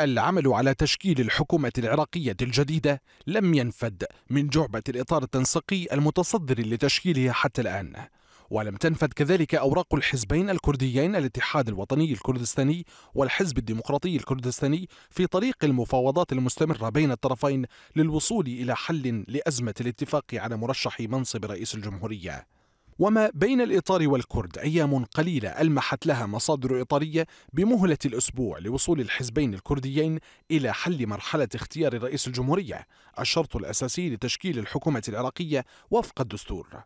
العمل على تشكيل الحكومة العراقية الجديدة لم ينفد من جعبة الإطار التنسيقي المتصدر لتشكيلها حتى الآن ولم تنفد كذلك أوراق الحزبين الكرديين الاتحاد الوطني الكردستاني والحزب الديمقراطي الكردستاني في طريق المفاوضات المستمرة بين الطرفين للوصول إلى حل لأزمة الاتفاق على مرشح منصب رئيس الجمهورية وما بين الإطار والكرد أيام قليلة ألمحت لها مصادر إطارية بمهلة الأسبوع لوصول الحزبين الكرديين إلى حل مرحلة اختيار رئيس الجمهورية الشرط الأساسي لتشكيل الحكومة العراقية وفق الدستور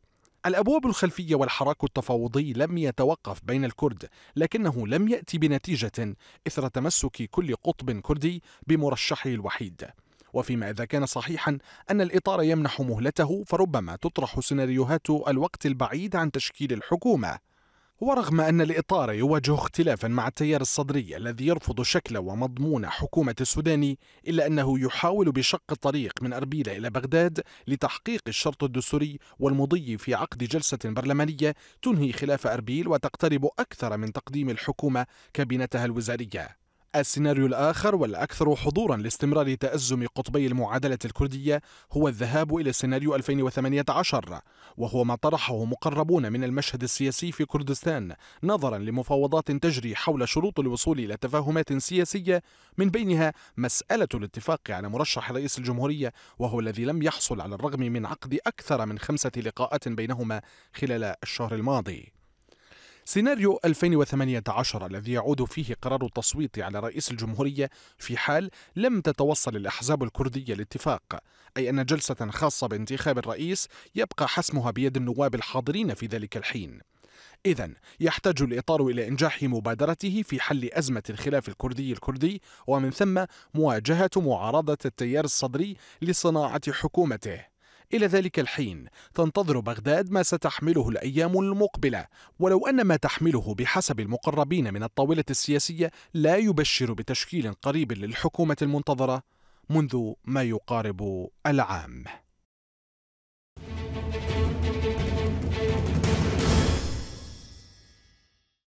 الأبواب الخلفية والحراك التفاوضي لم يتوقف بين الكرد لكنه لم يأتي بنتيجة إثر تمسك كل قطب كردي بمرشحه الوحيد وفيما إذا كان صحيحا أن الإطار يمنح مهلته فربما تطرح سيناريوهات الوقت البعيد عن تشكيل الحكومة ورغم أن الإطار يواجه اختلافا مع التيار الصدري الذي يرفض شكل ومضمون حكومة السوداني إلا أنه يحاول بشق الطريق من أربيل إلى بغداد لتحقيق الشرط الدستوري والمضي في عقد جلسة برلمانية تنهي خلاف أربيل وتقترب أكثر من تقديم الحكومة كابينتها الوزارية السيناريو الآخر والأكثر حضورا لاستمرار تأزم قطبي المعادلة الكردية هو الذهاب إلى سيناريو 2018 وهو ما طرحه مقربون من المشهد السياسي في كردستان نظرا لمفاوضات تجري حول شروط الوصول إلى تفاهمات سياسية من بينها مسألة الاتفاق على مرشح رئيس الجمهورية وهو الذي لم يحصل على الرغم من عقد أكثر من خمسة لقاءات بينهما خلال الشهر الماضي سيناريو 2018 الذي يعود فيه قرار التصويت على رئيس الجمهورية في حال لم تتوصل الأحزاب الكردية لاتفاق أي أن جلسة خاصة بانتخاب الرئيس يبقى حسمها بيد النواب الحاضرين في ذلك الحين إذا يحتاج الإطار إلى إنجاح مبادرته في حل أزمة الخلاف الكردي الكردي ومن ثم مواجهة معارضة التيار الصدري لصناعة حكومته إلى ذلك الحين تنتظر بغداد ما ستحمله الأيام المقبلة ولو أن ما تحمله بحسب المقربين من الطاولة السياسية لا يبشر بتشكيل قريب للحكومة المنتظرة منذ ما يقارب العام